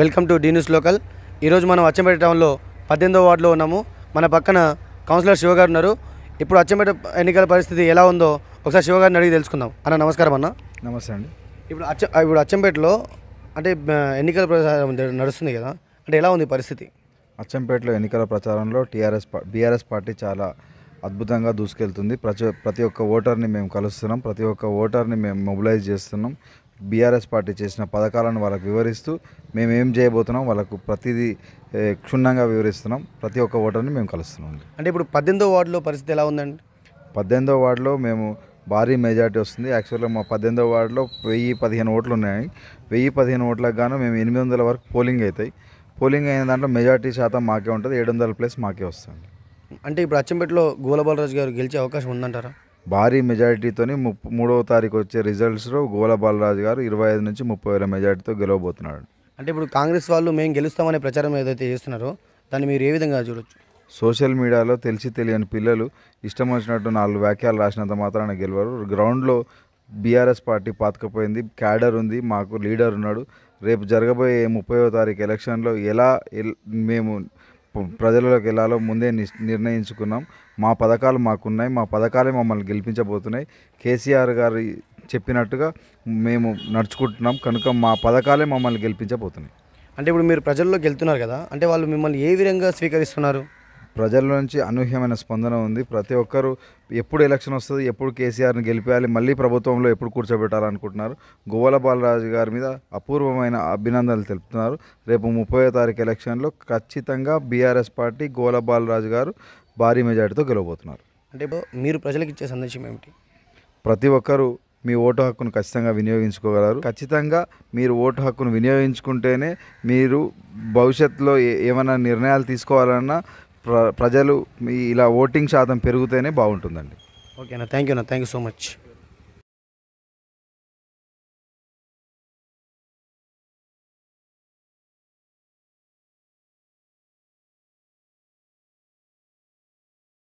welcome to the news local ఈరోజు మనం అచ్చంపేట టౌన్లో పద్దెనిమిదో వార్డులో ఉన్నాము మన పక్కన కౌన్సిలర్ శివగారు ఉన్నారు ఇప్పుడు అచ్చంపేట ఎన్నికల పరిస్థితి ఎలా ఉందో ఒకసారి శివగారిని అడిగి తెలుసుకుందాం అన్న నమస్కారం అన్న నమస్తే అండి ఇప్పుడు అచ్చ ఇప్పుడు అచ్చంపేటలో అంటే ఎన్నికల ప్రచారం నడుస్తుంది కదా అంటే ఎలా ఉంది పరిస్థితి అచ్చంపేటలో ఎన్నికల ప్రచారంలో టీఆర్ఎస్ బీఆర్ఎస్ పార్టీ చాలా అద్భుతంగా దూసుకెళ్తుంది ప్రతి ప్రతి ఒక్క ఓటర్ని మేము కలుస్తున్నాం ప్రతి ఒక్క ఓటర్ని మేము మొబిలైజ్ చేస్తున్నాం బీఆర్ఎస్ పార్టీ చేసిన పథకాలను వాళ్ళకు వివరిస్తూ మేము ఏం చేయబోతున్నాం వాళ్ళకు ప్రతిదీ క్షుణ్ణంగా వివరిస్తున్నాం ప్రతి ఒక్క ఓటర్ని మేము కలుస్తున్నాం అంటే ఇప్పుడు పద్దెనిమిదో వార్డులో పరిస్థితి ఎలా ఉందండి పద్దెనిమిదో వార్డులో మేము భారీ మెజార్టీ వస్తుంది యాక్చువల్గా మా పద్దెనిమిదో వార్డులో వెయ్యి పదిహేను ఓట్లు ఉన్నాయి వెయ్యి పదిహేను ఓట్లకు గాను మేము ఎనిమిది వందల వరకు పోలింగ్ అవుతాయి పోలింగ్ అయిన దాంట్లో మెజార్టీ శాతం మాకే ఉంటుంది ఏడు వందల ప్లస్ మాకే వస్తుంది అంటే ఇప్పుడు అచ్చంపేటలో గోలబాలరాజు గారు గెలిచే అవకాశం ఉందంటారా భారీ మెజారిటీతోని ముప్ మూడవ తారీఖు వచ్చే రిజల్ట్స్లో గోల బాలరాజు గారు ఇరవై ఐదు నుంచి ముప్పై వేల మెజారిటీతో గెలవబోతున్నాడు అంటే ఇప్పుడు కాంగ్రెస్ వాళ్ళు మేము గెలుస్తామనే ప్రచారం ఏదైతే చేస్తున్నారో దాన్ని మీరు ఏ విధంగా చూడొచ్చు సోషల్ మీడియాలో తెలిసి తెలియని పిల్లలు ఇష్టం వచ్చినట్టు నాలుగు వ్యాఖ్యలు రాసినంత మాత్రాన గెలవరు గ్రౌండ్లో బీఆర్ఎస్ పార్టీ పాతకపోయింది క్యాడర్ ఉంది మాకు లీడర్ ఉన్నాడు రేపు జరగబోయే ముప్పైవ తారీఖు ఎలక్షన్లో ఎలా మేము ప్రజలలోకి వెళ్ళాలో ముందే నిర్ణయించుకున్నాం మా పథకాలు మాకున్నాయి మా పథకాలే మమ్మల్ని గెలిపించబోతున్నాయి కేసీఆర్ గారు చెప్పినట్టుగా మేము నడుచుకుంటున్నాం కనుక మా పథకాలే మమ్మల్ని గెలిపించబోతున్నాయి అంటే ఇప్పుడు మీరు ప్రజల్లో గెలుతున్నారు కదా అంటే వాళ్ళు మిమ్మల్ని ఏ విధంగా స్వీకరిస్తున్నారు ప్రజల నుంచి అనూహ్యమైన స్పందన ఉంది ప్రతి ఒక్కరు ఎప్పుడు ఎలక్షన్ వస్తుంది ఎప్పుడు కేసీఆర్ని గెలిపేయాలి మళ్ళీ ప్రభుత్వంలో ఎప్పుడు కూర్చోబెట్టాలనుకుంటున్నారు గోవాల బాలరాజు గారి మీద అపూర్వమైన అభినందనలు తెలుపుతున్నారు రేపు ముప్పై తారీఖు ఎలక్షన్లో ఖచ్చితంగా బీఆర్ఎస్ పార్టీ గోవాల బాలరాజు గారు భారీ మెజార్టీతో గెలవబోతున్నారు అంటే మీరు ప్రజలకు ఇచ్చే సందేశం ఏమిటి ప్రతి ఒక్కరూ మీ ఓటు హక్కును ఖచ్చితంగా వినియోగించుకోగలరు ఖచ్చితంగా మీరు ఓటు హక్కును వినియోగించుకుంటేనే మీరు భవిష్యత్తులో ఏమైనా నిర్ణయాలు తీసుకోవాలన్నా ప్రజలు ఇలా ఓటింగ్ శాతం పెరిగితేనే బాగుంటుందండి ఓకేనా థ్యాంక్ యూ అన్న థ్యాంక్ యూ సో మచ్